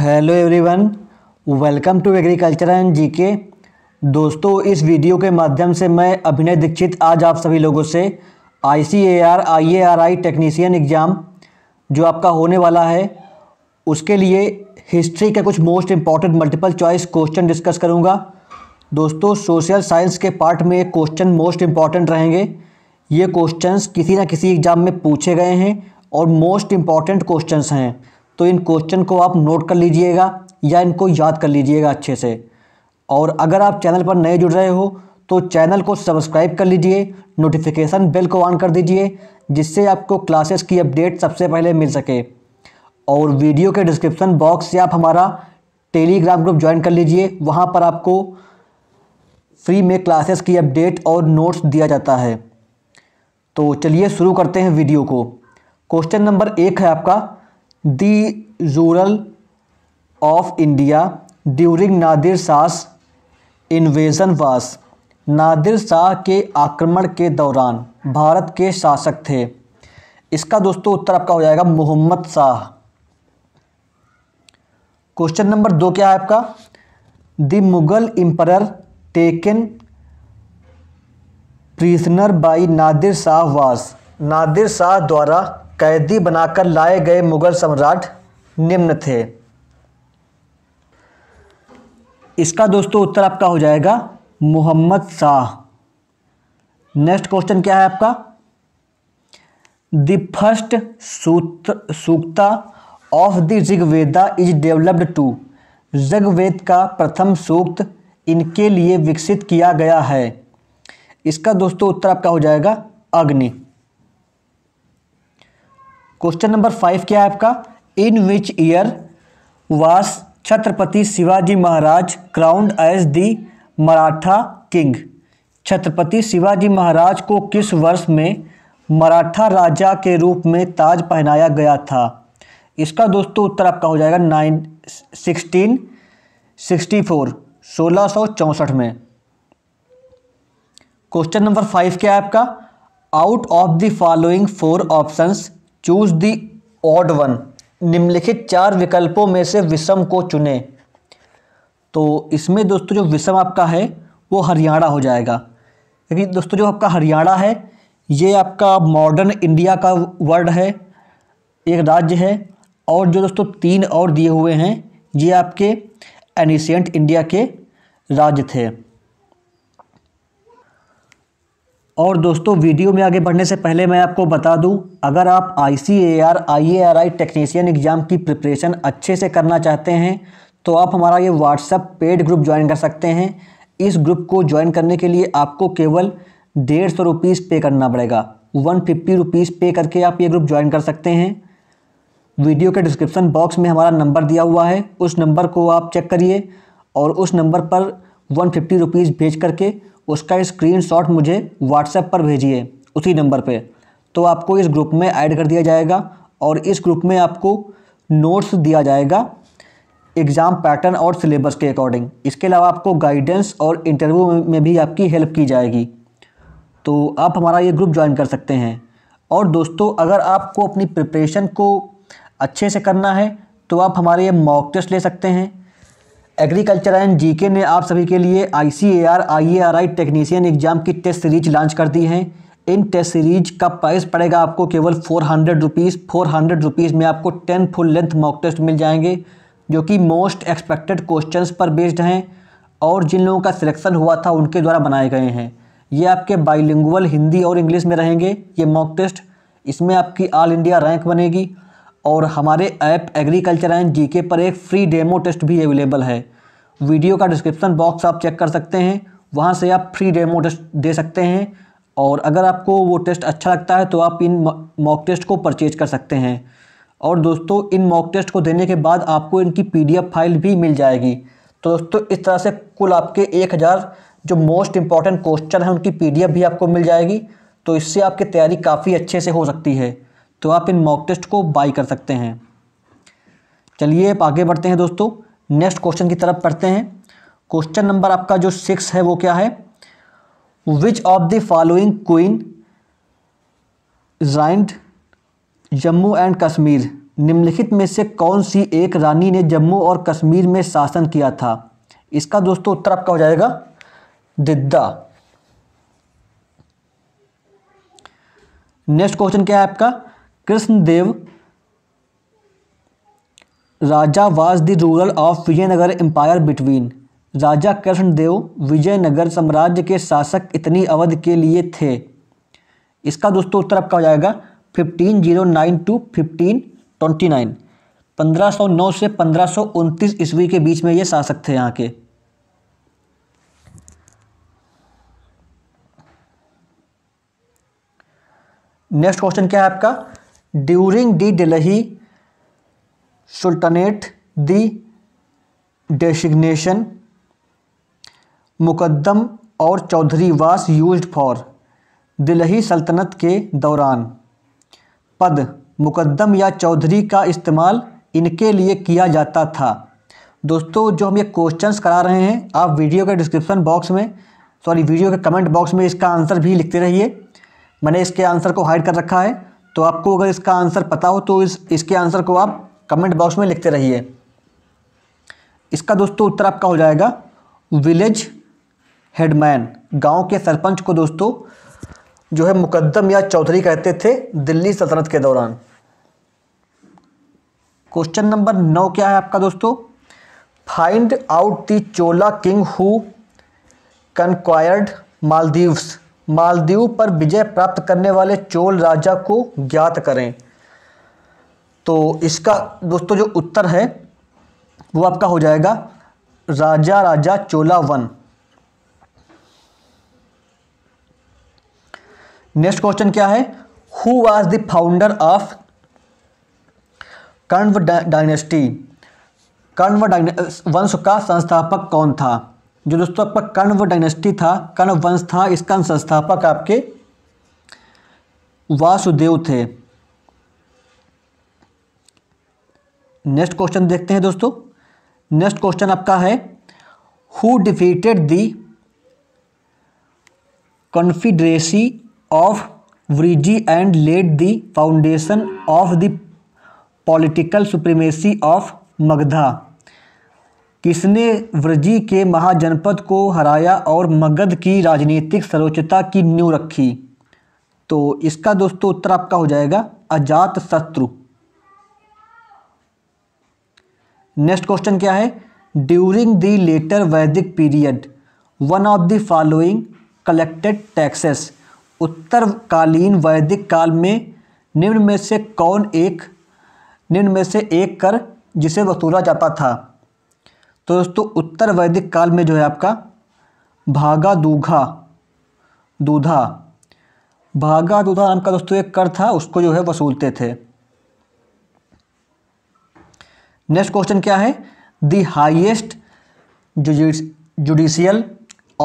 hello everyone welcome to agriculture and GK दोस्तों इस video के माध्यम से मैं अभिनय दीक्षित आज आप सभी लोगों से I C A R I A R I technician exam जो आपका होने वाला है उसके लिए हिस्ट्री के कुछ most important multiple choice question discuss करूँगा दोस्तों सोशल साइंस के पार्ट में क्वेश्चन मोस्ट इम्पॉर्टेंट रहेंगे ये क्वेश्चन किसी ना किसी एग्ज़ाम में पूछे गए हैं और मोस्ट इम्पॉर्टेंट क्वेश्चन हैं तो इन क्वेश्चन को आप नोट कर लीजिएगा या इनको याद कर लीजिएगा अच्छे से और अगर आप चैनल पर नए जुड़ रहे हो तो चैनल को सब्सक्राइब कर लीजिए नोटिफिकेशन बेल को ऑन कर दीजिए जिससे आपको क्लासेस की अपडेट सबसे पहले मिल सके और वीडियो के डिस्क्रिप्शन बॉक्स से आप हमारा टेलीग्राम ग्रुप ज्वाइन कर लीजिए वहाँ पर आपको फ्री में क्लासेस की अपडेट और नोट्स दिया जाता है तो चलिए शुरू करते हैं वीडियो को क्वेश्चन नंबर एक है आपका the of India during Nadir Shah invasion was Nadir Shah के आक्रमण के दौरान भारत के शासक थे इसका दोस्तों उत्तर आपका हो जाएगा मोहम्मद शाह क्वेश्चन नंबर दो क्या है आपका the Mughal emperor taken prisoner by Nadir Shah was Nadir Shah द्वारा कैदी बनाकर लाए गए मुग़ल सम्राट निम्न थे इसका दोस्तों उत्तर आपका हो जाएगा मोहम्मद शाह नेक्स्ट क्वेश्चन क्या है आपका the first sutra sukta of the Rigveda is developed to Rigveda का प्रथम सूक्त इनके लिए विकसित किया गया है इसका दोस्तों उत्तर आपका हो जाएगा अग्नि क्वेश्चन नंबर फाइव क्या है आपका इन which year was Chhatrapati Shivaji Maharaj crowned as the Maratha king Chhatrapati Shivaji Maharaj को किस वर्ष में मराठा राजा के रूप में ताज पहनाया गया था इसका दोस्तों उत्तर आपका हो जाएगा नाइन सिक्सटीन सिक्सटी फोर सोलह सौ चौंसठ में क्वेश्चन नंबर फाइव क्या है आपका out of the following four options choose the odd one निम्नलिखित चार विकल्पों में से विषम को चुने तो इसमें दोस्तों जो विषम आपका है वो हरियाणा हो जाएगा क्योंकि दोस्तों जो आपका हरियाणा है ये आपका मॉडर्न इंडिया का वर्ड है एक राज्य है और जो दोस्तों तीन और दिए हुए हैं ये आपके एनिशियंट इंडिया के राज्य थे और दोस्तों वीडियो में आगे बढ़ने से पहले मैं आपको बता दूं अगर आप I C A R I A R I technician exam की प्रिपरेशन अच्छे से करना चाहते हैं तो आप हमारा ये व्हाट्सअप पेड ग्रुप ज्वाइन कर सकते हैं इस ग्रुप को ज्वाइन करने के लिए आपको केवल डेढ़ सौ रुपीज़ पे करना पड़ेगा वन फिफ्टी रुपीज़ पे करके आप ये ग्रुप ज्वाइन कर सकते हैं वीडियो के डिस्क्रिप्शन बॉक्स में हमारा नंबर दिया हुआ है उस नंबर को आप चेक करिए और उस नंबर पर वन फिफ्टी रुपीज़ भेज करके उसका शॉट मुझे व्हाट्सएप पर भेजिए उसी नंबर पर तो आपको इस ग्रुप में ऐड कर दिया जाएगा और इस ग्रुप में आपको नोट्स दिया जाएगा एग्ज़ाम पैटर्न और सिलेबस के अकॉर्डिंग इसके अलावा आपको गाइडेंस और इंटरव्यू में भी आपकी हेल्प की जाएगी तो आप हमारा ये ग्रुप ज्वाइन कर सकते हैं और दोस्तों अगर आपको अपनी प्रिपरेशन को अच्छे से करना है तो आप हमारे ये मॉक टेस्ट ले सकते हैं एग्रीकल्चर एंड जीके ने आप सभी के लिए I C A R I A R I technician exam की टेस्ट सीरीज लॉन्च कर दी है इन टेस्ट सीरीज का प्राइस पड़ेगा आपको केवल four hundred rupees four hundred rupees में आपको ten full length mock test मिल जाएंगे जो कि मोस्ट एक्सपेक्टेड क्वेश्चन पर बेस्ड हैं और जिन लोगों का सिलेक्शन हुआ था उनके द्वारा बनाए गए हैं ये आपके बाइलिंगुअल हिंदी और इंग्लिश में रहेंगे ये मॉक टेस्ट इसमें आपकी ऑल इंडिया रैंक बनेगी और हमारे ऐप एग्रीकल्चर एंड जीके पर एक फ्री डेमो टेस्ट भी अवेलेबल है वीडियो का डिस्क्रिप्शन बॉक्स आप चेक कर सकते हैं वहाँ से आप फ्री डेमो टेस्ट दे सकते हैं और अगर आपको वो टेस्ट अच्छा लगता है तो आप इन मॉक टेस्ट को परचेज कर सकते हैं और दोस्तों इन मॉक टेस्ट को देने के बाद आपको इनकी पीडीएफ फाइल भी मिल जाएगी तो दोस्तों इस तरह से कुल आपके एक हज़ार जो मोस्ट इंपॉर्टेंट क्वेश्चन हैं उनकी पीडीएफ भी आपको मिल जाएगी तो इससे आपकी तैयारी काफ़ी अच्छे से हो सकती है तो आप इन मॉक टेस्ट को बाई कर सकते हैं चलिए आप आगे बढ़ते हैं दोस्तों नेक्स्ट क्वेश्चन की तरफ पढ़ते हैं क्वेश्चन नंबर आपका जो सिक्स है वो क्या है which of the following queen ruled Jammu and Kashmir निम्नलिखित में से कौन सी एक रानी ने जम्मू और कश्मीर में शासन किया था इसका दोस्तों उत्तर आपका हो जाएगा दिद्दा नेक्स्ट क्वेश्चन क्या है आपका Krishnadeva Raja was the ruler of Vijayanagara empire between Raja Krishnadeva Vijayanagara साम्राज्य के शासक इतनी अवधि के लिए थे इसका दोस्तों उत्तर आपका हो जाएगा fifteen zero nine two fifteen twenty nine पंद्रह सौ नौ से पंद्रह सौ उनतीस ईस्वी के बीच में ये शासक थे यहाँ के नेक्स्ट क्वेश्चन क्या है आपका during the Delhi Sultanate the designation muqaddam और चौधरी वास यूज्ड फॉर दिलही सल्तनत के दौरान पद मुक़दम या चौधरी का इस्तेमाल इनके लिए किया जाता था दोस्तों जो हम ये क्वेश्चंस करा रहे हैं आप वीडियो के डिस्क्रिप्शन बॉक्स में सॉरी वीडियो के कमेंट बॉक्स में इसका आंसर भी लिखते रहिए मैंने इसके आंसर को हाइड कर रखा है तो आपको अगर इसका आंसर पता हो तो इस इसके आंसर को आप कमेंट बॉक्स में लिखते रहिए इसका दोस्तों उत्तर आपका हो जाएगा विलेज हेडमैन गांव के सरपंच को दोस्तों जो है मुकदम या चौधरी कहते थे दिल्ली सल्तनत के दौरान क्वेश्चन नंबर नौ क्या है आपका दोस्तों find out the Chola king who conquered Maldives मालदीव पर विजय प्राप्त करने वाले चोल राजा को ज्ञात करें तो इसका दोस्तों जो उत्तर है वो आपका हो जाएगा Raja Raja Chola one next question क्या है who was the founder of Kanva dynasty Kanva वंश का संस्थापक कौन था जो दोस्तों आपका कण्व डायनेस्टी था कण्व वंश था इसका संस्थापक आपके वासुदेव थे नेक्स्ट क्वेश्चन देखते हैं दोस्तों नेक्स्ट क्वेश्चन आपका है who defeated the confederacy of Vrijji and led the foundation of the political supremacy of Magadha किसने व्रजी के महाजनपद को हराया और मगध की राजनीतिक सर्वोच्चता की नींव रखी तो इसका दोस्तों उत्तर आपका हो जाएगा अजात शत्रु नेक्स्ट क्वेश्चन क्या है during the later Vedic period one of the following collected taxes उत्तरकालीन वैदिक काल में निम्न में से कौन एक निम्न में से एक कर जिसे वसूला जाता था तो दोस्तों उत्तर वैदिक काल में जो है आपका भागा दूघा दूधा भागा दूधा नाम का दोस्तों एक कर था उसको जो है वसूलते थे नेक्स्ट क्वेश्चन क्या है the highest judicial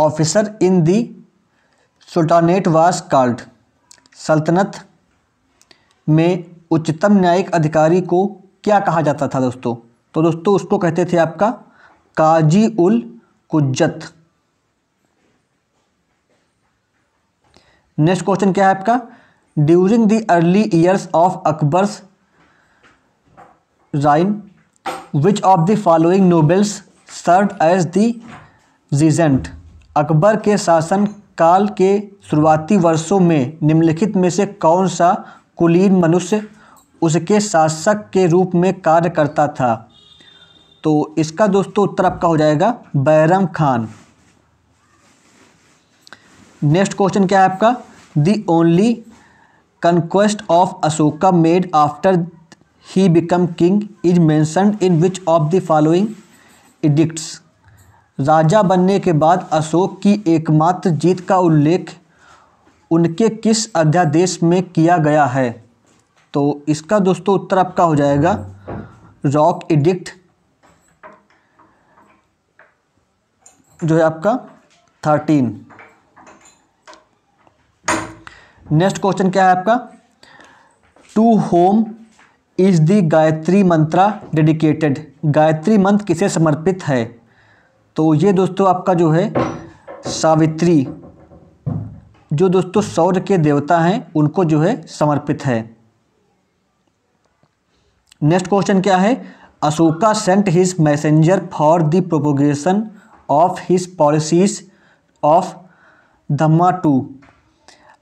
officer in the sultanate was card सल्तनत में उच्चतम न्यायिक अधिकारी को क्या कहा जाता था दोस्तों तो दोस्तों उसको कहते थे आपका काजी उल कुत नेक्स्ट क्वेश्चन क्या है आपका during the early years of Akbar's reign which of the following nobles serve as regent Akbar के शासन काल के शुरुआती वर्षों में निम्नलिखित में से कौन सा कुलीन मनुष्य उसके शासक के रूप में कार्य करता था तो इसका दोस्तों उत्तर आपका हो जाएगा बैरम खान नेक्स्ट क्वेश्चन क्या है आपका the only conquest of Ashoka made after he become king is mentioned in which of the following edicts राजा बनने के बाद अशोक की एकमात्र जीत का उल्लेख उनके किस अध्यादेश में किया गया है तो इसका दोस्तों उत्तर आपका हो जाएगा रॉक इडिक्ट जो है आपका थर्टीन नेक्स्ट क्वेश्चन क्या है आपका to whom is the Gayatri mantra dedicated Gayatri मंत्र किसे समर्पित है तो ये दोस्तों आपका जो है सावित्री जो दोस्तों सौर के देवता हैं उनको जो है समर्पित है नेक्स्ट क्वेश्चन क्या है Ashoka sent his messenger for the propagation of his policies of dhamma to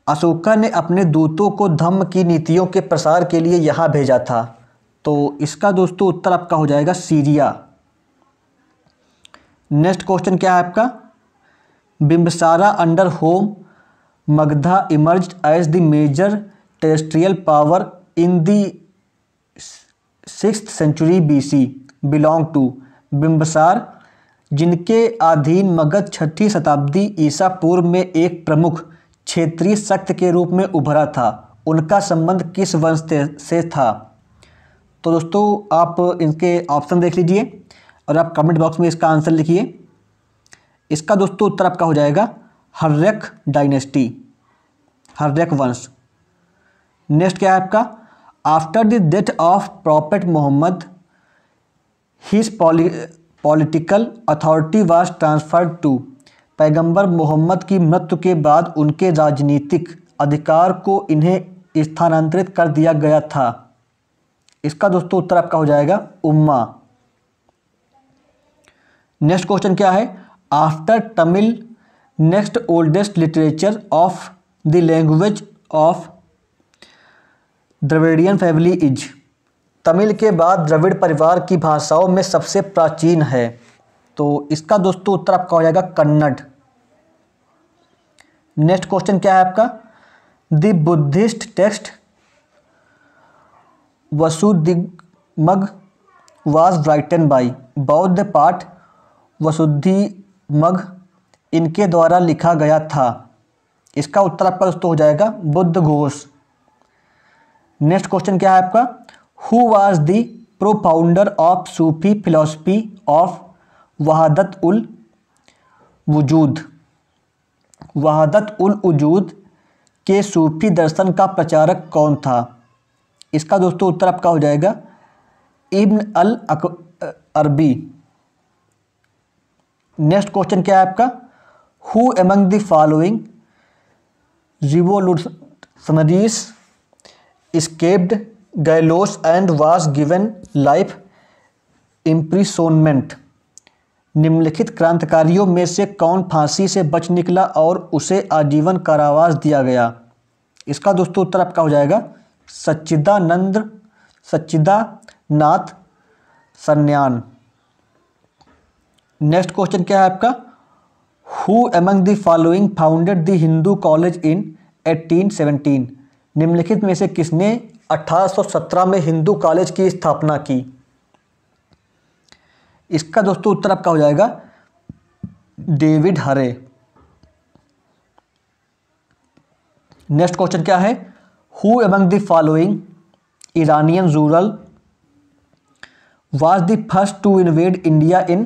Ashoka ने अपने दूतों को धम्म की नीतियों के प्रसार के लिए यहाँ भेजा था तो इसका दोस्तों उत्तर आपका हो जाएगा सीरिया नेक्स्ट क्वेश्चन क्या है आपका Bimbisara under whom Magadha emerge as the major terrestrial power in the six century BC belong to Bimbisara जिनके अधीन मगध छठी शताब्दी ईसा पूर्व में एक प्रमुख क्षेत्रीय शक्त के रूप में उभरा था उनका संबंध किस वंश से था तो दोस्तों आप इनके ऑप्शन देख लीजिए और आप कमेंट बॉक्स में इसका आंसर लिखिए इसका दोस्तों उत्तर आपका हो जाएगा हर्रक डायनेस्टी हर्रक वंश नेक्स्ट क्या है आपका after the death of prophet Muhammad his poly political authority was transferred to पैगंबर मोहम्मद की मृत्यु के बाद उनके राजनीतिक अधिकार को इन्हें स्थानांतरित कर दिया गया था इसका दोस्तों उत्तर आपका हो जाएगा उम्मा नेक्स्ट क्वेश्चन क्या है after Tamil next oldest literature of the language of Dravidian family is Tamil के बाद द्रविड़ परिवार की भाषाओं में सबसे प्राचीन है तो इसका दोस्तों उत्तर आपका हो जाएगा कन्नड़ नेक्स्ट क्वेश्चन क्या है आपका the Buddhist text Visuddhimagga was written by बौद्ध पाठ वसुद्धिमग इनके द्वारा लिखा गया था इसका उत्तर आपका दोस्तों हो जाएगा बुद्ध घोष नेक्स्ट क्वेश्चन क्या है आपका who was the propounder of Sufi philosophy of Wahdat ul Wujud Wahdat ul वजूद के सूफी दर्शन का प्रचारक कौन था इसका दोस्तों उत्तर आपका हो जाएगा इब्न अल अरबी नेक्स्ट क्वेश्चन क्या है आपका who among the following revolutionaries escaped gallows and was given life imprisonment निम्नलिखित क्रांतिकारियों में से कौन फांसी से बच निकला और उसे आजीवन कारावास दिया गया इसका दोस्तों उत्तर आपका हो जाएगा सच्चिदानंद सच्चिदानाथ सन्यान नेक्स्ट क्वेश्चन क्या है आपका who among the following founded the Hindu college in 1817 निम्नलिखित में से किसने 1817 में हिंदू कॉलेज की स्थापना की इसका दोस्तों उत्तर आपका हो जाएगा डेविड हरे नेक्स्ट क्वेश्चन क्या है who among the following Iranian ruler was the first to invade India in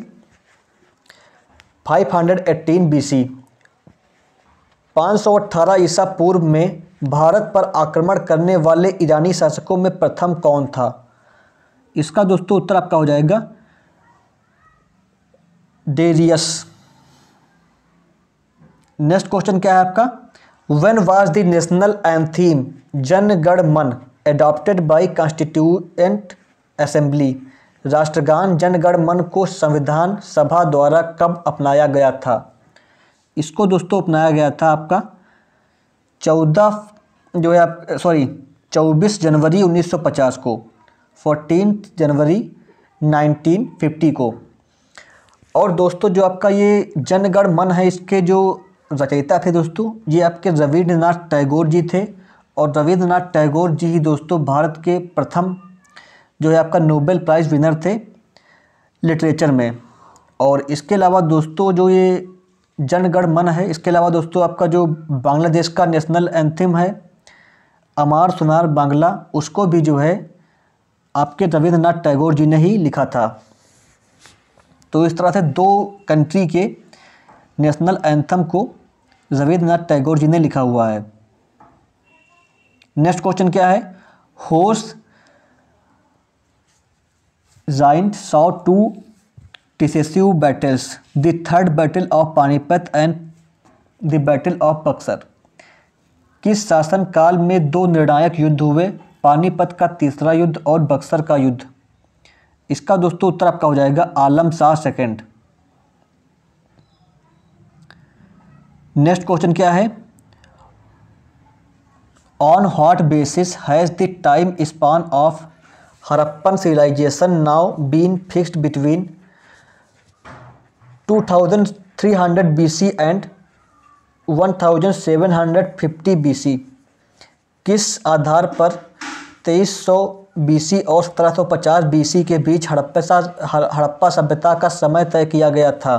518 BC 518 ईसा पूर्व में भारत पर आक्रमण करने वाले ईरानी शासकों में प्रथम कौन था इसका दोस्तों उत्तर आपका हो जाएगा डेरियस नेक्स्ट क्वेश्चन क्या है आपका when was the national anthem Janagana Mana adopted by constituent assembly राष्ट्रगान जनगण मन को संविधान सभा द्वारा कब अपनाया गया था इसको दोस्तों अपनाया गया था आपका चौदह जो है आप सॉरी चौबीस जनवरी 1950 को फोर्टीन जनवरी 1950 को और दोस्तों जो आपका ये जनगण मन है इसके जो रचयिता थे दोस्तों ये आपके रविंद्रनाथ टैगोर जी थे और रविंद्रनाथ टैगोर जी ही दोस्तों भारत के प्रथम जो है आपका नोबेल प्राइज़ विनर थे लिटरेचर में और इसके अलावा दोस्तों जो ये जनगण मन है इसके अलावा दोस्तों आपका जो बांग्लादेश का नेशनल एंथम है अमार सुनार बांग्ला उसको भी जो है आपके रविंद्रनाथ टैगोर जी ने ही लिखा था तो इस तरह से दो कंट्री के नेशनल एंथम को रविंद्रनाथ टैगोर जी ने लिखा हुआ है नेक्स्ट क्वेश्चन क्या है होर्स जाइंट saw two decisive battles the third battle of Panipat and the battle of Buxar किस शासनकाल में दो निर्णायक युद्ध हुए पानीपत का तीसरा युद्ध और बक्सर का युद्ध इसका दोस्तों उत्तर आपका हो जाएगा Alam Shah second next question क्या है on what basis has the time span of Harappan civilization now been fixed between 2300 BC and 1750 BC किस आधार पर 2300 BC और 1750 BC के बीच हड़प्पा हड़प्पा सभ्यता का समय तय किया गया था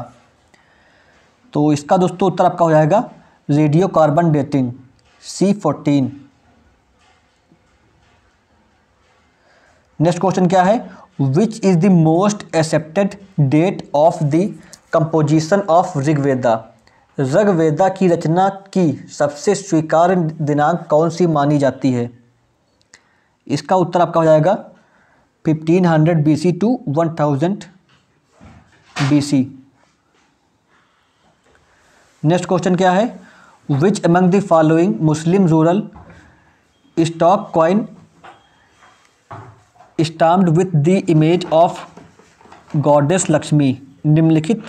तो इसका दोस्तों उत्तर आपका हो जाएगा radio carbon dating C fourteen next question क्या है which is the most accepted date of the composition of Rigveda Rigveda की रचना की सबसे स्वीकार्य दिनांक कौन सी मानी जाती है इसका उत्तर आपका हो जाएगा 1500 hundred B C to one thousand B C next question क्या है which among the following Muslim ruler struck coin stamped with the image of goddess Lakshmi निम्नलिखित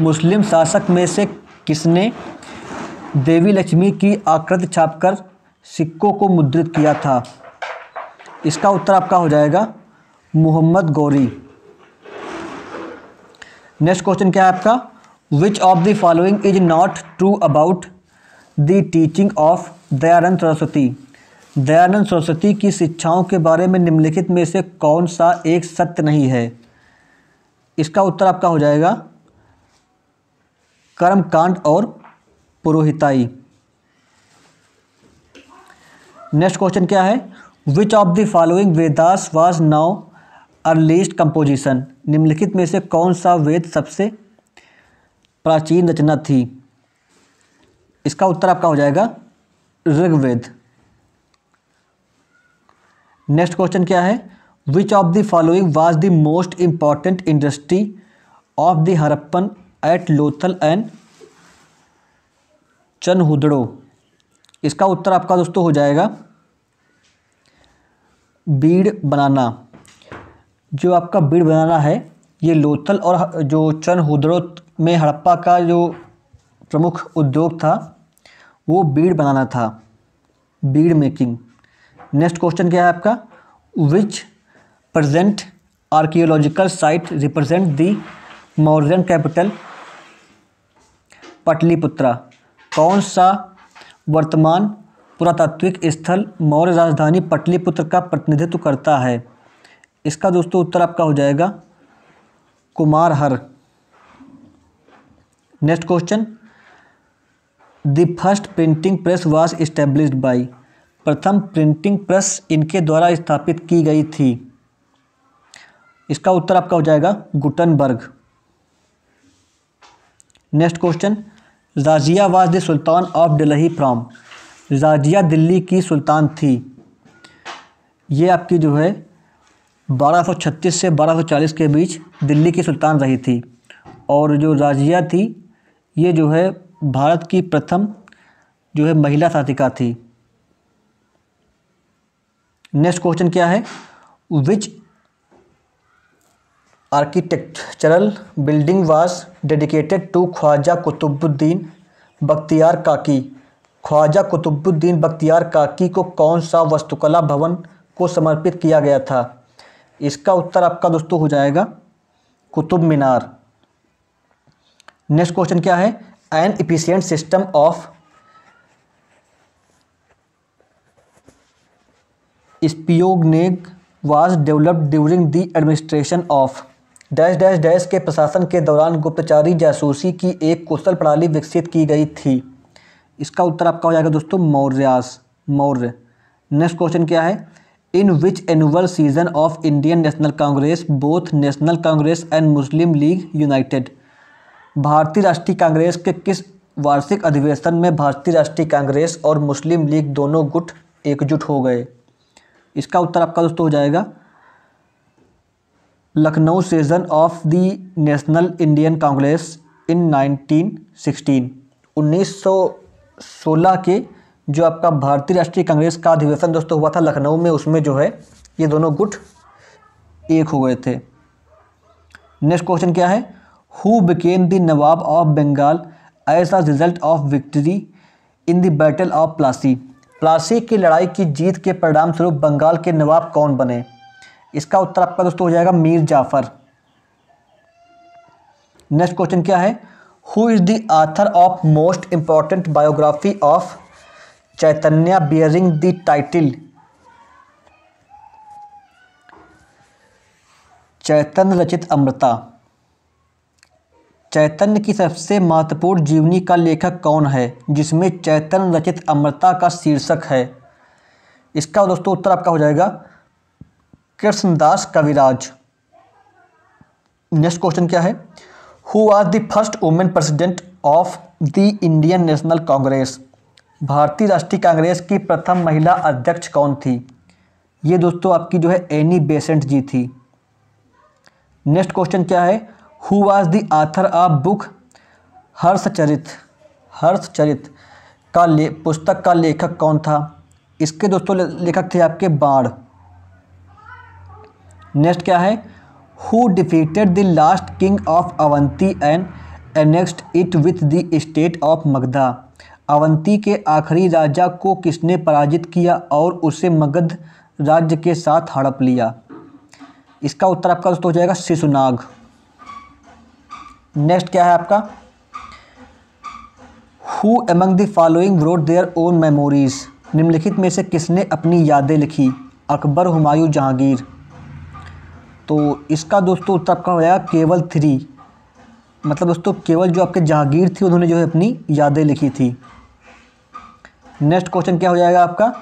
मुस्लिम शासक में से किसने देवी लक्ष्मी की आकृति छापकर सिक्कों को मुद्रित किया था इसका उत्तर आपका हो जाएगा मोहम्मद गौरी नेक्स्ट क्वेश्चन क्या है आपका which of the following is not true about the teaching of Dayanand Saraswati Dayanand Saraswati की शिक्षाओं के बारे में निम्नलिखित में से कौन सा एक सत्य नहीं है इसका उत्तर आपका हो जाएगा कर्मकांड और पुरोहिताई नेक्स्ट क्वेश्चन क्या है which of the following Vedas was now earliest composition निम्नलिखित में से कौन सा वेद सबसे प्राचीन रचना थी इसका उत्तर आपका हो जाएगा ऋग्वेद नेक्स्ट क्वेश्चन क्या है which of the following was the most important industry of the Harappan at Lothal and Chanhudaro इसका उत्तर आपका दोस्तों हो जाएगा बीड़ बनाना जो आपका बीड़ बनाना है ये लोथल और जो चनहुदड़ो में हड़प्पा का जो प्रमुख उद्योग था वो बीड़ बनाना था बीड़ मेकिंग नेक्स्ट क्वेश्चन क्या है आपका which present archaeological site represent the Mauryan capital Pataliputra कौन सा वर्तमान पुरातात्विक स्थल मौर्य राजधानी पटलीपुत्र का प्रतिनिधित्व करता है इसका दोस्तों उत्तर आपका हो जाएगा Kumrahar next question the first printing press was established by प्रथम प्रिंटिंग प्रेस इनके द्वारा स्थापित की गई थी इसका उत्तर आपका हो जाएगा Gutenberg next question Razia was the sultan of Delhi from Razia Delhi की सुल्तान थी ये आपकी जो है 1236 से 1240 के बीच दिल्ली की सुल्तान रही थी और जो राजिया थी ये जो है भारत की प्रथम जो है महिला साथिका थी नेक्स्ट क्वेश्चन क्या है which architectural building was dedicated to Khwaja Qutbuddin Bakhtiyar Kaki Khwaja Qutbuddin Bakhtiyar काकी को कौन सा वस्तुकला भवन को समर्पित किया गया था इसका उत्तर आपका दोस्तों हो जाएगा कुतुब मीनार नेक्स्ट क्वेश्चन क्या है an efficient system of espionage was developed during the administration of dash dash dash के प्रशासन के दौरान गुप्तचारी जासूसी की एक कुशल प्रणाली विकसित की गई थी इसका उत्तर आपका हो जाएगा दोस्तों मौर्यास मौर्य नेक्स्ट क्वेश्चन क्या है in which annual session of Indian National Congress both National Congress and Muslim League united भारतीय राष्ट्रीय कांग्रेस के किस वार्षिक अधिवेशन में भारतीय राष्ट्रीय कांग्रेस और मुस्लिम लीग दोनों गुट एकजुट हो गए इसका उत्तर आपका दोस्तों हो जाएगा Lucknow session of the National Indian Congress in 1916 1916 के जो आपका भारतीय राष्ट्रीय कांग्रेस का अधिवेशन दोस्तों हुआ था लखनऊ में उसमें जो है ये दोनों गुट एक हो गए थे नेक्स्ट क्वेश्चन क्या है who became the nawab of Bengal as the result of victory in the battle of Plassey Plassey की लड़ाई की जीत के परिणाम स्वरूप बंगाल के नवाब कौन बने इसका उत्तर आपका दोस्तों हो जाएगा मीर जाफ़र नेक्स्ट क्वेश्चन क्या है who is the author of most important biography of Chaitanya bearing the title Chaitanya रचित अमृता चैतन्य की सबसे महत्वपूर्ण जीवनी का लेखक कौन है जिसमें चैतन्य रचित अमृता का शीर्षक है इसका दोस्तों उत्तर आपका हो जाएगा कृष्णदास कविराज नेक्स्ट क्वेश्चन क्या है who are the first women president of the Indian National Congress भारतीय राष्ट्रीय कांग्रेस की प्रथम महिला अध्यक्ष कौन थी ये दोस्तों आपकी जो है एनी बेसेंट जी थी नेक्स्ट क्वेश्चन क्या है who was the author of book Harshacharita Harshacharita का ले पुस्तक का लेखक कौन था इसके दोस्तों लेखक थे आपके बाढ़ नेक्स्ट क्या है who defeated the last king of Avanti and annexed it with the state of Magadha Avanti के आखिरी राजा को किसने पराजित किया और उसे मगध राज्य के साथ हड़प लिया इसका उत्तर आपका दोस्तों हो जाएगा शिशुनाग नेक्स्ट क्या है आपका who among the following wrote their own memoirs निम्नलिखित में से किसने अपनी यादें लिखी अकबर हुमायूं जहांगीर तो इसका दोस्तों उत्तर आपका हो जाएगा केवल थ्री मतलब दोस्तों केवल जो आपके जहांगीर थी उन्होंने जो है अपनी यादें लिखी थी नेक्स्ट क्वेश्चन क्या हो जाएगा आपका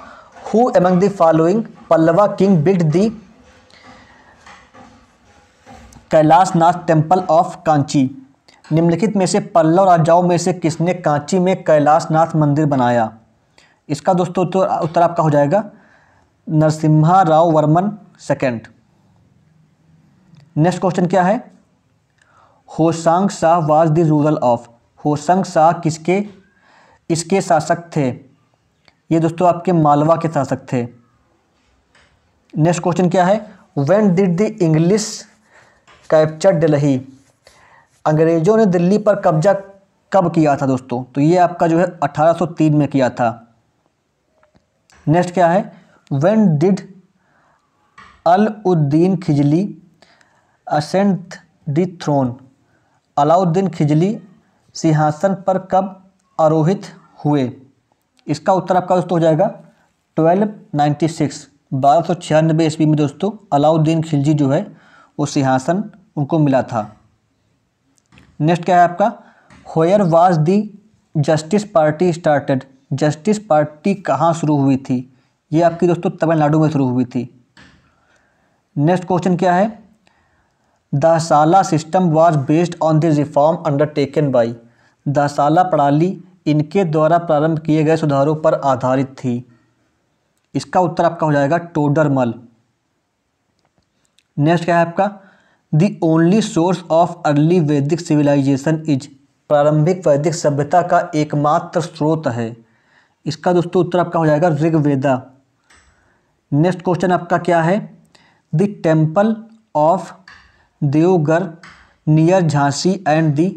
who among the following Pallava king built the Kailasanatha temple of Kanchi निम्नलिखित में से पल्लव राजाओं में से किसने कांची में कैलाश नाथ मंदिर बनाया इसका दोस्तों उत्तर आपका हो जाएगा Narasimha Rao Varman second next question क्या है Hoshang Shah was the ruler of Hoshang Shah किसके इसके शासक थे ये दोस्तों आपके मालवा के शासक थे नेक्स्ट क्वेश्चन क्या है when did the English capture Delhi अंग्रेज़ों ने दिल्ली पर कब्जा कब किया था दोस्तों तो ये आपका जो है 1803 में किया था नेक्स्ट क्या है when did Al Uddin खिजली ascent द्रोन अलाउद्दीन खिजली सिंहासन पर कब आरोहित हुए इसका उत्तर आपका दोस्तों हो जाएगा ट्वेल्व नाइन्टी सिक्स बारह सौ छियानबे ईस्वी में दोस्तों अलाउद्दीन खिलजी जो है वो सिंहासन उनको मिला था नेक्स्ट क्या है आपका where was the justice party started justice party कहाँ शुरू हुई थी ये आपकी दोस्तों तमिलनाडु में शुरू हुई थी नेक्स्ट क्वेश्चन क्या है The system was based on the reform undertaken by by प्रणाली इनके द्वारा प्रारंभ किए गए सुधारों पर आधारित थी इसका उत्तर आपका हो जाएगा टोडरमल नेक्स्ट क्या है आपका the only source of early Vedic civilization is प्रारंभिक वैदिक सभ्यता का एकमात्र स्रोत है इसका दोस्तों उत्तर आपका हो जाएगा ऋग्वेदा नेक्स्ट क्वेश्चन आपका क्या है the temple of Deoghar near Jhansi and the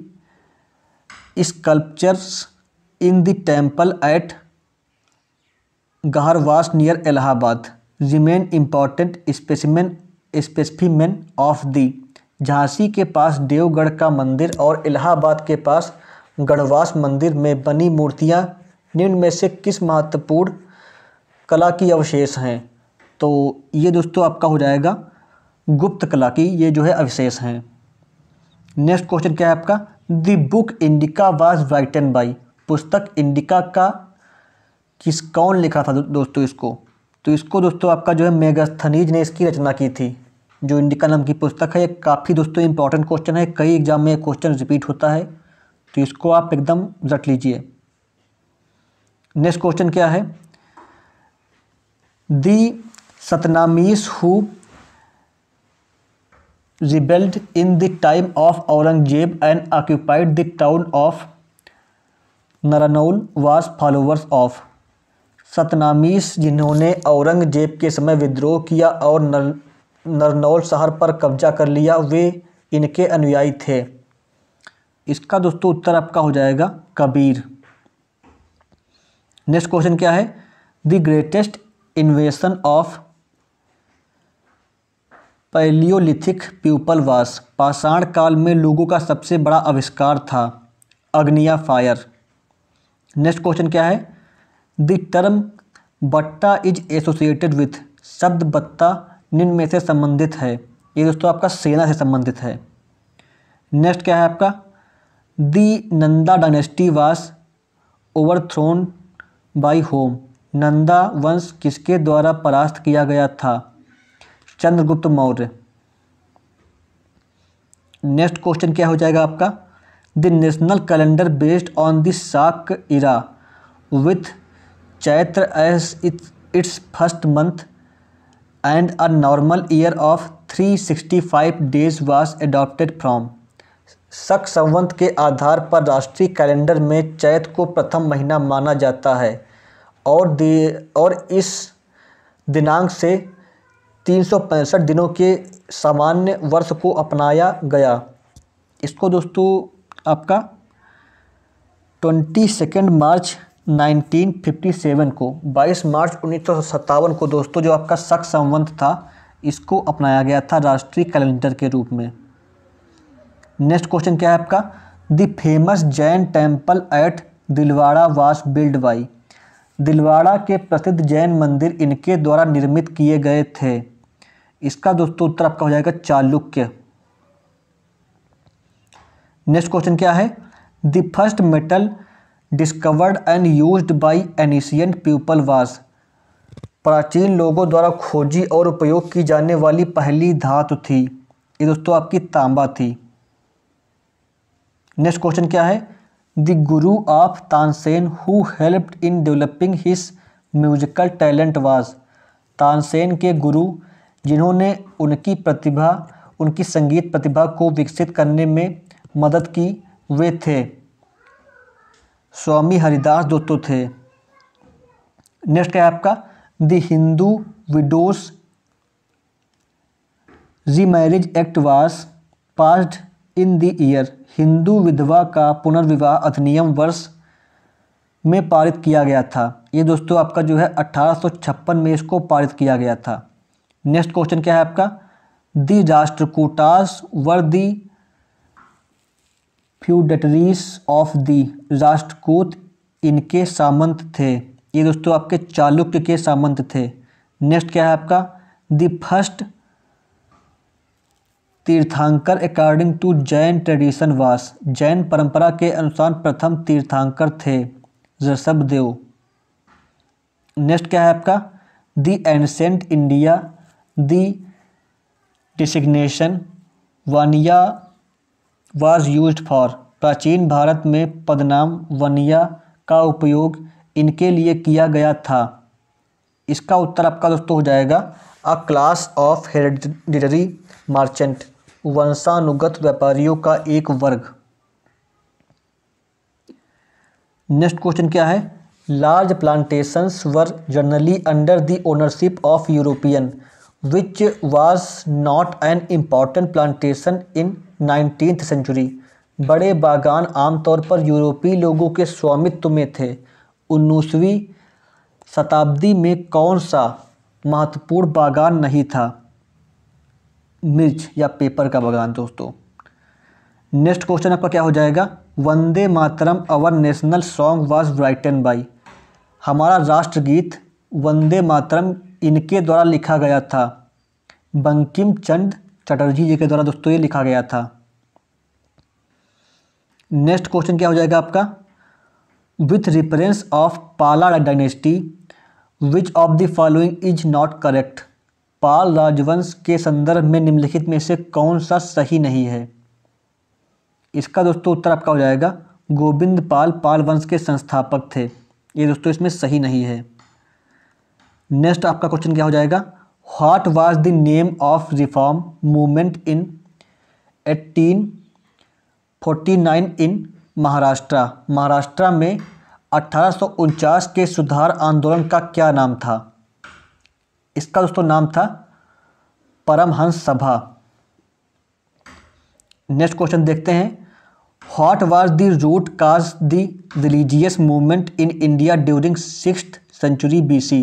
sculptures in the temple at Gaharwas near Allahabad remain important specimen specimen of the Jhansi के पास देवगढ़ का मंदिर और इलाहाबाद के पास गढ़वास मंदिर में बनी मूर्तियां निम्न में से किस महत्वपूर्ण कला की अवशेष हैं तो ये दोस्तों आपका हो जाएगा गुप्त कला की ये जो है अवशेष हैं नेक्स्ट क्वेश्चन क्या है आपका the book Indica was written by पुस्तक इंडिका का किस कौन लिखा था दोस्तों इसको तो इसको दोस्तों आपका जो है मेगास्थनीज ने इसकी रचना की थी जो इंडिका नाम की पुस्तक है ये काफ़ी दोस्तों इंपॉर्टेंट क्वेश्चन है कई एग्जाम में क्वेश्चन रिपीट होता है तो इसको आप एकदम रट लीजिए नेक्स्ट क्वेश्चन क्या है the Satnamis who rebelled in the time of Aurangzeb and occupied the town of Naranaul was followers of Satnamis जिन्होंने औरंगजेब के समय विद्रोह किया और नर नरनौल शहर पर कब्जा कर लिया वे इनके अनुयायी थे इसका दोस्तों उत्तर आपका हो जाएगा कबीर नेक्स्ट क्वेश्चन क्या है the greatest invention of palaeolithic people was पाषाण काल में लोगों का सबसे बड़ा आविष्कार था अग्निया फायर नेक्स्ट क्वेश्चन क्या है the term batta is associated with शब्द बत्ता निम्न में से संबंधित है ये दोस्तों आपका सेना से संबंधित है नेक्स्ट क्या है आपका the Nanda dynasty was overthrown by whom Nanda वंश किसके द्वारा परास्त किया गया था चंद्रगुप्त मौर्य नेक्स्ट क्वेश्चन क्या हो जाएगा आपका the national calendar based on the Saka era with Chaitra as its first month and a normal year of 365 days was adopted from Shaka संवंत के आधार पर राष्ट्रीय कैलेंडर में चैत को प्रथम महीना माना जाता है और दे और इस दिनांक से तीन दिनों के सामान्य वर्ष को अपनाया गया इसको दोस्तों आपका ट्वेंटी सेकेंड मार्च 1957 को 22 मार्च उन्नीस को दोस्तों जो आपका शक संबंध था इसको अपनाया गया था राष्ट्रीय कैलेंडर के रूप में नेक्स्ट क्वेश्चन क्या है आपका the famous Jain temple at Dilwara was build by Dilwara के प्रसिद्ध जैन मंदिर इनके द्वारा निर्मित किए गए थे इसका दोस्तों उत्तर आपका हो जाएगा चालुक्य नेक्स्ट क्वेश्चन क्या है the first metal discovered and used by ancient people was प्राचीन लोगों द्वारा खोजी और उपयोग की जाने वाली पहली धातु थी ये दोस्तों आपकी तांबा थी नेक्स्ट क्वेश्चन क्या है the guru of Tansen who helped in developing his musical talent was Tansen के गुरु जिन्होंने उनकी प्रतिभा उनकी संगीत प्रतिभा को विकसित करने में मदद की वे थे स्वामी हरिदास दोस्तों थे नेक्स्ट है आपका द हिंदू विडोस जी marriage act was passed in the year Hindu विधवा का पुनर्विवाह अधिनियम वर्ष में पारित किया गया था ये दोस्तों आपका जो है 1856 में इसको पारित किया गया था नेक्स्ट क्वेश्चन क्या है आपका दी राष्ट्रकूटास वर दी फ्यूडटरीज ऑफ दी राष्ट्रकूट इनके सामंत थे ये दोस्तों आपके चालुक्य के सामंत थे नेक्स्ट क्या है आपका the first tirthankar according to Jain tradition was Jain परंपरा के अनुसार प्रथम तीर्थांकर थे ऋषभदेव नेक्स्ट क्या है आपका the ancient India the designation vania was use for प्राचीन भारत में पदनाम वनिया का उपयोग इनके लिए किया गया था इसका उत्तर आपका दोस्तों हो जाएगा a class of hereditary merchant वंशानुगत व्यापारियों का एक वर्ग नेक्स्ट क्वेश्चन क्या है large plantations were generally under the ownership of European which was not an important plantation in nineteen century बड़े बागान आमतौर पर यूरोपीय लोगों के स्वामित्व में थे उन्नीसवीं शताब्दी में कौन सा महत्वपूर्ण बागान नहीं था मिर्च या पेपर का बागान दोस्तों नेक्स्ट क्वेश्चन आपका क्या हो जाएगा Vande Mataram our national song was written by हमारा राष्ट्रगीत वंदे मातरम इनके द्वारा लिखा गया था बंकिम चंद चटर्जी जी के द्वारा दोस्तों ये लिखा गया था नेक्स्ट क्वेश्चन क्या हो जाएगा आपका with reference of Pala dynasty which of the following is not correct Pala राजवंश के संदर्भ में निम्नलिखित में से कौन सा सही नहीं है इसका दोस्तों उत्तर आपका हो जाएगा गोविंद पाल पाल वंश के संस्थापक थे ये दोस्तों इसमें सही नहीं है नेक्स्ट आपका क्वेश्चन क्या हो जाएगा what was the name of reform movement in eighteen forty nine in Maharashtra Maharashtra में अठारह के सुधार आंदोलन का क्या नाम था इसका दोस्तों नाम था परमहंस सभा नेक्स्ट क्वेश्चन देखते हैं what was the root cause the religious movement in India during six century BC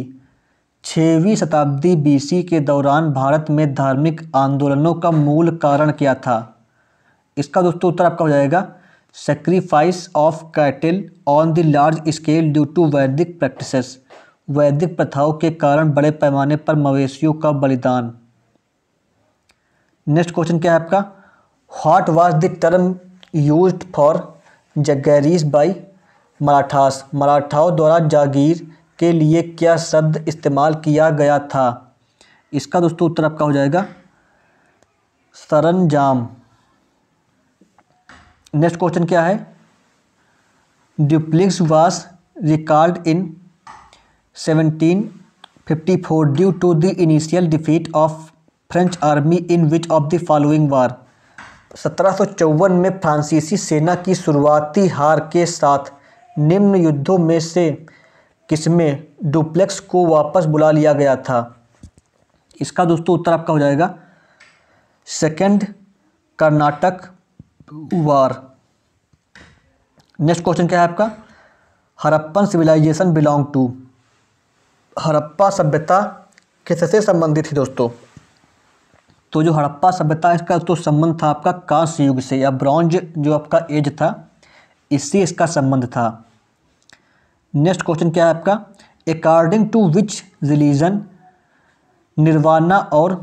छवीं शताब्दी बीसी के दौरान भारत में धार्मिक आंदोलनों का मूल कारण क्या था इसका दोस्तों उत्तर आपका हो जाएगा sacrifice of cattle on the large scale due to Vedic practices वैदिक प्रथाओं के कारण बड़े पैमाने पर मवेशियों का बलिदान नेक्स्ट क्वेश्चन क्या है आपका what was the term use for jagirs by Marathas मराठाओं द्वारा जागीर के लिए क्या शब्द इस्तेमाल किया गया था इसका दोस्तों उत्तर आपका हो जाएगा सरंजाम नेक्स्ट क्वेश्चन क्या है Dupleix was record in 1754 due to the initial defeat of French army in which of the following war सत्रह में फ्रांसीसी सेना की शुरुआती हार के साथ निम्न युद्धों में से किसमें डुप्लेक्स को वापस बुला लिया गया था इसका दोस्तों उत्तर आपका हो जाएगा second Carnatic war next question क्या है आपका Harappan civilization belong to Harappa सभ्यता किससे संबंधित थी दोस्तों तो जो हड़प्पा सभ्यता इसका तो संबंध था आपका कांस्य युग से या ब्रॉन्ज जो आपका एज था इससे इसका संबंध था नेक्स्ट क्वेश्चन क्या है आपका according to which religion nirvana और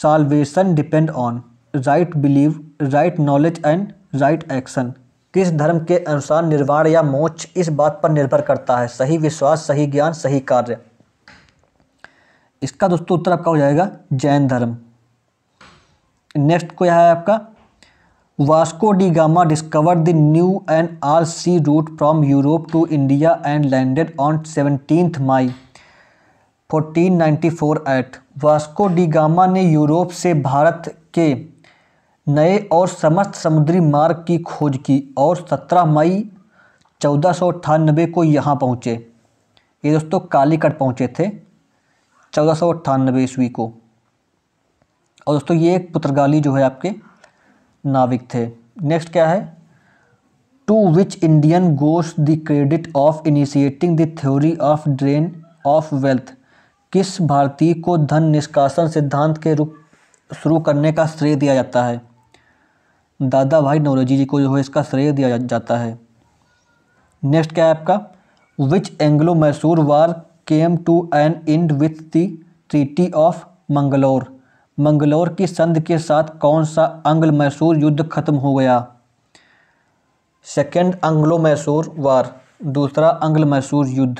salvation depend on right believe right knowledge and right action किस धर्म के अनुसार निर्वाण या मोक्ष इस बात पर निर्भर करता है सही विश्वास सही ज्ञान सही कार्य इसका दोस्तों उत्तर आपका हो जाएगा जैन धर्म नेक्स्ट क्या है आपका Vasco da Gama discover the new N R C route from Europe to India and landed on 17th May 1494 at Vasco da Gama ने यूरोप से भारत के नए और समस्त समुद्री मार्ग की खोज की और 17 मई चौदह को यहाँ पहुँचे ये दोस्तों कालीकट पहुँचे थे चौदह सौ ईस्वी को और दोस्तों ये एक पुत्रगाली जो है आपके नाविक थे नेक्स्ट क्या है to which Indian goes the credit of initiating the theory of drain of wealth किस भारतीय को धन निष्कासन सिद्धांत के रूप शुरू करने का श्रेय दिया जाता है दादा भाई नौरोजी जी को जो है इसका श्रेय दिया जाता है नेक्स्ट क्या है आपका which Anglo Mysore war came to an end with the treaty of Mangalore Mangalore की संध के साथ कौन सा अंग्ल मैसूर युद्ध खत्म हो गया सेकेंड अंग्लो मैसूर वार दूसरा अंग्ल मैसूर युद्ध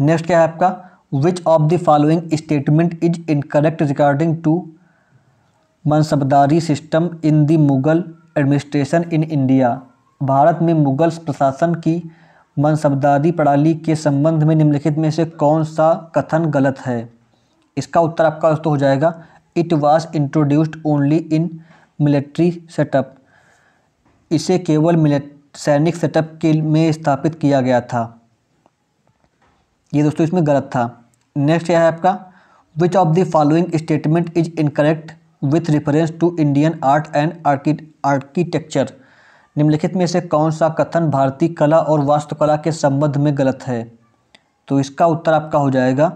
नेक्स्ट क्या है आपका which of the following statement is incorrect regarding to mansabdari system in the Mughal administration in India Bharat में मुग़ल प्रशासन की मनसबदारी प्रणाली के संबंध में निम्नलिखित में से कौन सा कथन गलत है इसका उत्तर आपका दोस्तों हो जाएगा it was introduced only in military setup इसे केवल सैनिक सेटअप के में स्थापित किया गया था ये दोस्तों इसमें गलत था नेक्स्ट यह है आपका which of the following statement is incorrect with reference to Indian art and architecture निम्नलिखित में से कौन सा कथन भारतीय कला और वास्तुकला के संबंध में गलत है तो इसका उत्तर आपका हो जाएगा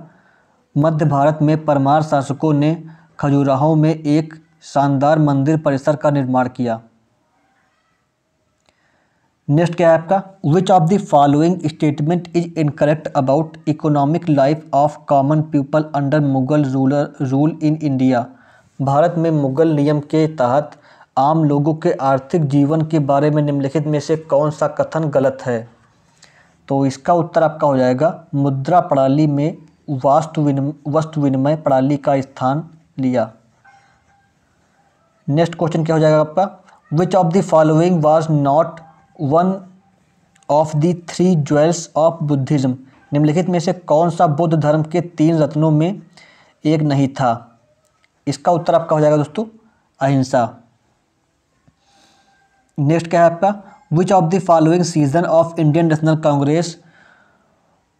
मध्य भारत में परमार शासकों ने खजुराहो में एक शानदार मंदिर परिसर का निर्माण किया नेक्स्ट क्या है आपका which of the following statement is incorrect about economic life of common people under Mughal ruler rule in India Bharat में मुगल नियम के तहत आम लोगों के आर्थिक जीवन के बारे में निम्नलिखित में से कौन सा कथन गलत है तो इसका उत्तर आपका हो जाएगा मुद्रा प्रणाली में वास्तु वस्तु विनिमय प्रणाली का स्थान लिया नेक्स्ट क्वेश्चन क्या हो जाएगा आपका which of the following was not one of the three jewels of Buddhism निम्नलिखित में से कौन सा बुद्ध धर्म के तीन रत्नों में एक नहीं था इसका उत्तर आपका हो जाएगा दोस्तों अहिंसा नेक्स्ट क्या है आपका which of the following season of Indian National Congress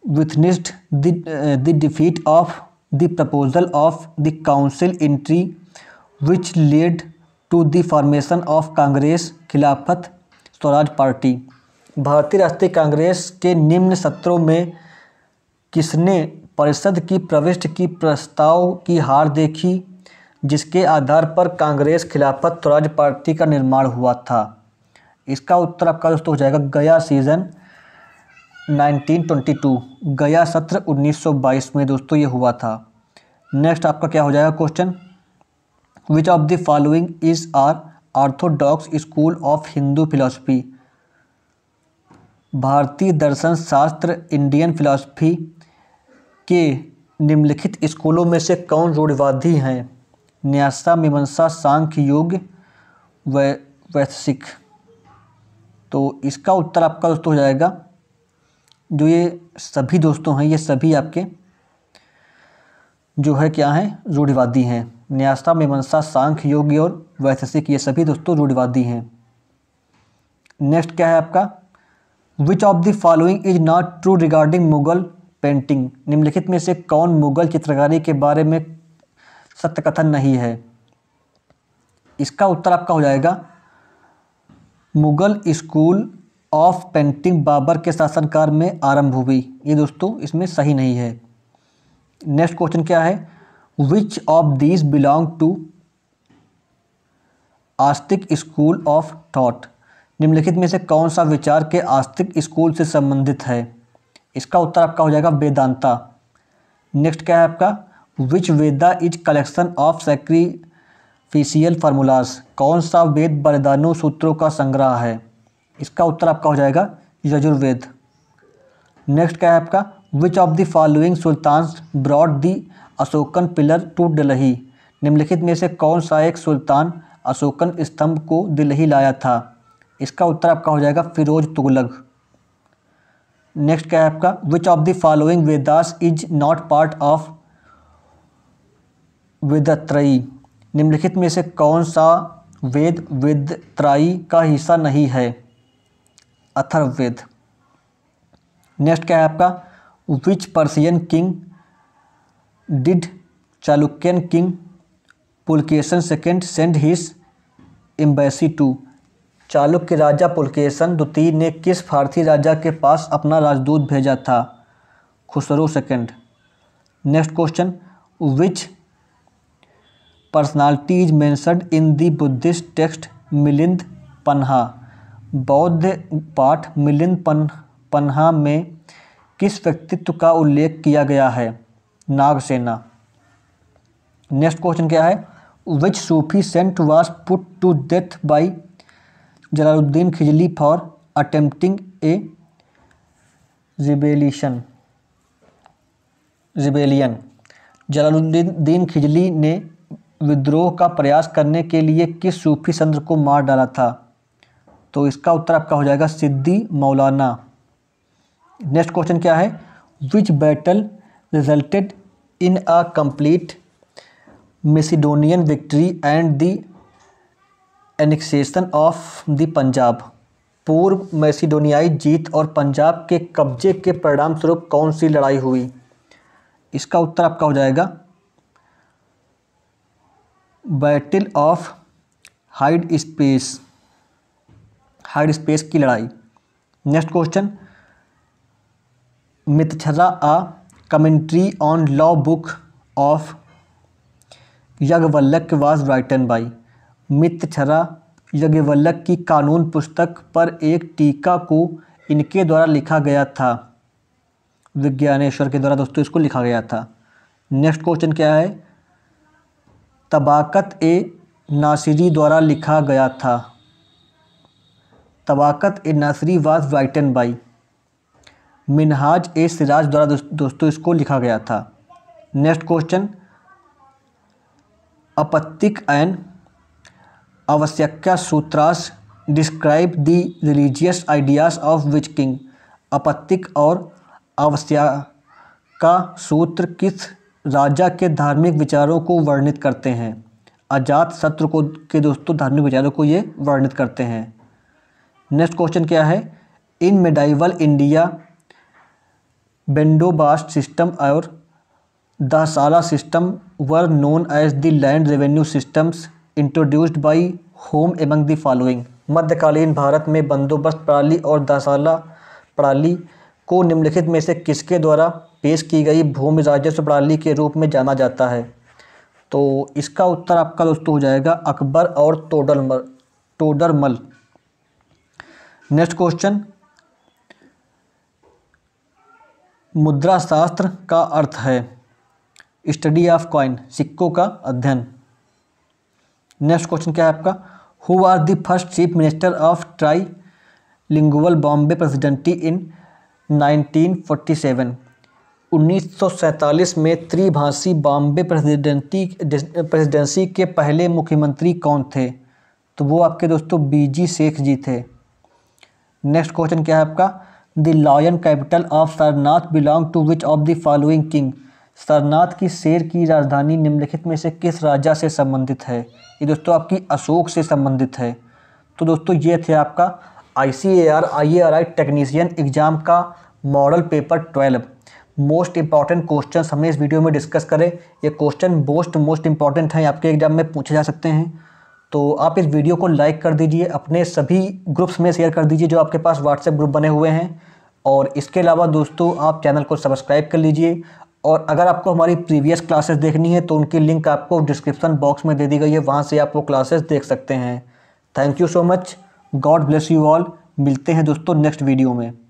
witnessed the, uh, the defeat of the proposal of the council entry which led to the formation of Congress Khilafat Swaraj party भारतीय राष्ट्रीय कांग्रेस के निम्न सत्रों में किसने परिषद की प्रविष्ट की प्रस्ताव की हार देखी जिसके आधार पर कांग्रेस खिलाफत स्वराज पार्टी का निर्माण हुआ था इसका उत्तर आपका दोस्तों हो जाएगा गया सीजन 1922 गया सत्र 1922 में दोस्तों ये हुआ था नेक्स्ट आपका क्या हो जाएगा question which of the following is are orthodox school of Hindu philosophy भारतीय दर्शन शास्त्र इंडियन फिलॉसफी के निम्नलिखित स्कूलों में से कौन रूढ़िवादी हैं न्यासा मीमंसा सांख्य योग वैश्विक तो इसका उत्तर आपका दोस्तों हो जाएगा जो ये सभी दोस्तों हैं ये सभी आपके जो है क्या हैं रूढ़िवादी हैं न्यासा मनसा सांख्य योग्य और वैशेषिक ये सभी दोस्तों रूढ़िवादी हैं नेक्स्ट क्या है आपका which of the following is not true regarding Mughal painting निम्नलिखित में से कौन मुगल चित्रकारी के बारे में सत्य कथन नहीं है इसका उत्तर आपका हो जाएगा Mughal school of painting Babur के शासनकाल में आरंभ हुई ये दोस्तों इसमें सही नहीं है नेक्स्ट क्वेश्चन क्या है which of these belong to astika school of thought निम्नलिखित में से कौन सा विचार के आस्तिक स्कूल से संबंधित है इसका उत्तर आपका हो जाएगा वेदांता नेक्स्ट क्या है आपका which Veda is collection of sacrificial formulas कौन सा वेद बलिदानों सूत्रों का संग्रह है इसका उत्तर आपका हो जाएगा यजुर्वेद नेक्स्ट क्या है आपका which of the following sultans brought the Ashokan pillar to Delhi निम्नलिखित में से कौन सा एक सुल्तान अशोकन स्तंभ को दिल्ली लाया था इसका उत्तर आपका हो जाएगा फिरोज तुगलक नेक्स्ट क्या है आपका which of the following Vedas is not part of Vedatrayi निम्नलिखित में से कौन सा वेद वेदत्राई का हिस्सा नहीं है अथर्वेद नेक्स्ट क्या है आपका which Persian king did Chalukyan king Pulakeshin second send his embassy to Chalukya राजा पुलकेशन द्वितीय ने किस फारसी राजा के पास अपना राजदूत भेजा था Khusrau second next question which personality is mentioned in the Buddhist text Milinda Panha बौद्ध पाठ मिलिंद पन पन्हा में किस व्यक्तित्व का उल्लेख किया गया है नागसेना नेक्स्ट क्वेश्चन क्या है विच Sufi saint was put to death by Jalaluddin खिजली for attempting A रिबेलिशन rebellion Jalaluddin खिजली ने विद्रोह का प्रयास करने के लिए किस सूफी संत को मार डाला था तो इसका उत्तर आपका हो जाएगा सिद्दी मौलाना नेक्स्ट क्वेश्चन क्या है which battle resulted in a complete Macedonian victory and the annexation of the Punjab पूर्व मैसिडोनियाई जीत और पंजाब के कब्जे के परिणाम स्वरूप कौन सी लड़ाई हुई इसका उत्तर आपका हो जाएगा battle of Hydaspes Hydaspes की लड़ाई next question Mitakshara a commentary on law book of Yajnavalkya was written by Mitakshara Yajnavalkya की कानून पुस्तक पर एक टीका को इनके द्वारा लिखा गया था विज्ञानेश्वर के द्वारा दोस्तों इसको लिखा गया था नेक्स्ट क्वेश्चन क्या है तबाकत ए नासिरी द्वारा लिखा गया था Tabaqat i Nasiri was written by Minhaj i Siraj द्वारा दोस्तों इसको लिखा गया था नेक्स्ट क्वेश्चन अपत्तिक एन आवश्यक sutras describe the religious ideas of which king Apattik और का सूत्र किस राजा के धार्मिक विचारों को वर्णित करते हैं अजात सत्र को के दोस्तों धार्मिक विचारों को ये वर्णित करते हैं नेक्स्ट क्वेश्चन क्या है in medieval India bandobast system और dahsala system were known as the land revenue systems introduced by whom among the following मध्यकालीन भारत में बंदोबस्त प्रणाली और दसाला प्रणाली को निम्नलिखित में से किसके द्वारा पेश की गई भूमि राजस्व प्रणाली के रूप में जाना जाता है तो इसका उत्तर आपका दोस्तों हो जाएगा अकबर और टोडरमल टोडरमल नेक्स्ट क्वेश्चन मुद्रा शास्त्र का अर्थ है स्टडी ऑफ कॉइन सिक्कों का अध्ययन नेक्स्ट क्वेश्चन क्या है आपका who are the first chief minister of trilingual Bombay presidency in 1947 1947 में त्रिभाषी बॉम्बे प्रेसिडेंटी प्रेसिडेंसी के पहले मुख्यमंत्री कौन थे तो वो आपके दोस्तों बीजी शेख जी थे नेक्स्ट क्वेश्चन क्या है आपका the lion capital of Sarnath belong to which of the following king Sarnath की शेर की राजधानी निम्नलिखित में से किस राजा से संबंधित है ये दोस्तों आपकी अशोक से संबंधित है तो दोस्तों ये थे आपका I C A R I A R I technician exam का model paper twelve most important question हमने इस वीडियो में डिस्कस करें ये क्वेश्चन मोस्ट मोस्ट इंपॉर्टेंट हैं आपके एग्जाम में पूछे जा सकते हैं तो आप इस वीडियो को लाइक कर दीजिए अपने सभी ग्रुप्स में शेयर कर दीजिए जो आपके पास व्हाट्सएप ग्रुप बने हुए हैं और इसके अलावा दोस्तों आप चैनल को सब्सक्राइब कर लीजिए और अगर आपको हमारी प्रीवियस क्लासेस देखनी है तो उनकी लिंक आपको डिस्क्रिप्शन बॉक्स में दे दी गई है वहाँ से आप वो क्लासेस देख सकते हैं thank you so much God bless you all मिलते हैं दोस्तों नेक्स्ट वीडियो में